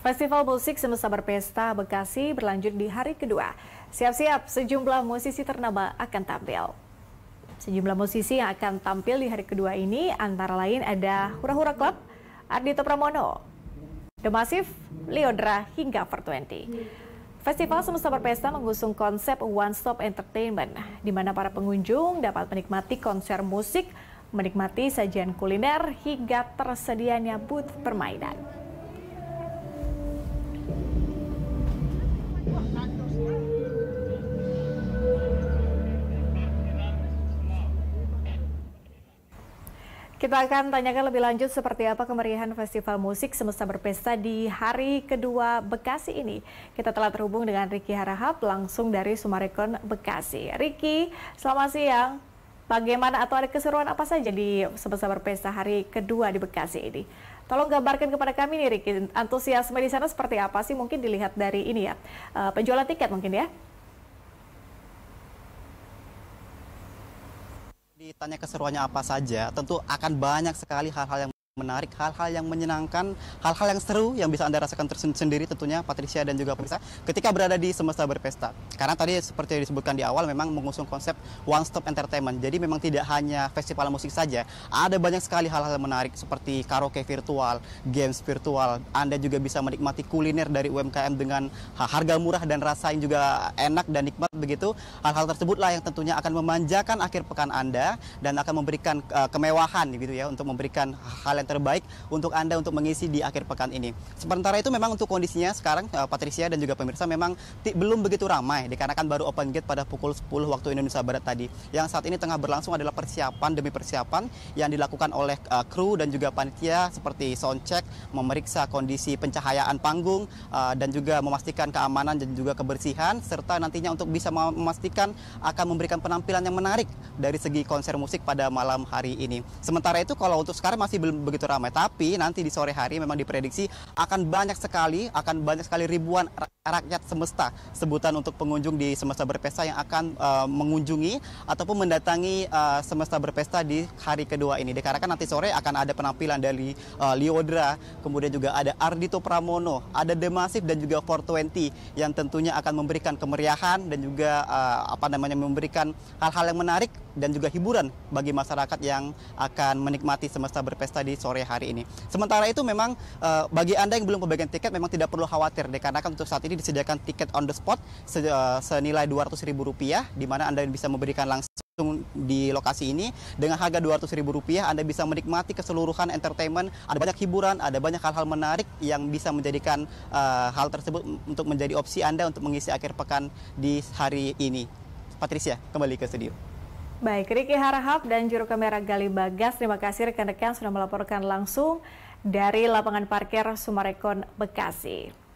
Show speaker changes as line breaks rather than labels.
Festival musik semesta berpesta Bekasi berlanjut di hari kedua. Siap-siap, sejumlah musisi ternama akan tampil. Sejumlah musisi yang akan tampil di hari kedua ini antara lain ada Hura Hura Club, Ardito Pramono, The Massive, Leodra, hingga Fort Twenty. Festival Semesta Berpesta mengusung konsep One Stop Entertainment, di mana para pengunjung dapat menikmati konser musik, menikmati sajian kuliner, hingga tersedianya booth permainan. Kita akan tanyakan lebih lanjut seperti apa kemeriahan Festival Musik Semesta Berpesta di hari kedua Bekasi ini. Kita telah terhubung dengan Riki Harahap langsung dari Sumarekon, Bekasi. Riki, selamat siang. Bagaimana atau ada keseruan apa saja di Semesta Berpesta hari kedua di Bekasi ini? Tolong gambarkan kepada kami nih Riki, antusiasme di sana seperti apa sih? Mungkin dilihat dari ini ya, eh, penjualan tiket mungkin ya.
ditanya keseruannya apa saja, tentu akan banyak sekali hal-hal yang menarik, hal-hal yang menyenangkan, hal-hal yang seru yang bisa Anda rasakan tersendiri tentunya Patricia dan juga pemirsa ketika berada di Semesta Berpesta. Karena tadi seperti yang disebutkan di awal memang mengusung konsep one stop entertainment. Jadi memang tidak hanya festival musik saja, ada banyak sekali hal-hal menarik seperti karaoke virtual, games virtual. Anda juga bisa menikmati kuliner dari UMKM dengan harga murah dan rasa yang juga enak dan nikmat begitu. Hal-hal tersebutlah yang tentunya akan memanjakan akhir pekan Anda dan akan memberikan uh, kemewahan gitu ya untuk memberikan hal yang terbaik untuk Anda untuk mengisi di akhir pekan ini. Sementara itu memang untuk kondisinya sekarang eh, Patricia dan juga pemirsa memang belum begitu ramai dikarenakan baru open gate pada pukul 10 waktu Indonesia Barat tadi. Yang saat ini tengah berlangsung adalah persiapan demi persiapan yang dilakukan oleh uh, kru dan juga panitia seperti sound check, memeriksa kondisi pencahayaan panggung uh, dan juga memastikan keamanan dan juga kebersihan serta nantinya untuk bisa memastikan akan memberikan penampilan yang menarik dari segi konser musik pada malam hari ini. Sementara itu kalau untuk sekarang masih belum begitu ramai. Tapi nanti di sore hari memang diprediksi akan banyak sekali, akan banyak sekali ribuan rakyat semesta sebutan untuk pengunjung di semesta berpesta yang akan uh, mengunjungi ataupun mendatangi uh, semesta berpesta di hari kedua ini. Dikarenakan nanti sore akan ada penampilan dari uh, eh, Liodra, kemudian juga ada Ardito Pramono, ada Demasif dan juga 420 yang tentunya akan memberikan kemeriahan dan juga uh, apa namanya memberikan hal-hal yang menarik dan juga hiburan bagi masyarakat yang akan menikmati semesta berpesta di sore hari ini. Sementara itu memang uh, bagi Anda yang belum pembagian tiket memang tidak perlu khawatir dikarenakan untuk saat ini disediakan tiket on the spot se uh, senilai Rp200.000 di mana Anda bisa memberikan langsung di lokasi ini dengan harga Rp200.000 Anda bisa menikmati keseluruhan entertainment, ada banyak hiburan, ada banyak hal-hal menarik yang bisa menjadikan uh, hal tersebut untuk menjadi opsi Anda untuk mengisi akhir pekan di hari ini. Patricia, kembali ke studio.
Baik, Riki Harahap dan juru kamera Gali Bagas, terima kasih rekan-rekan sudah melaporkan langsung dari lapangan parkir Sumarekon, Bekasi.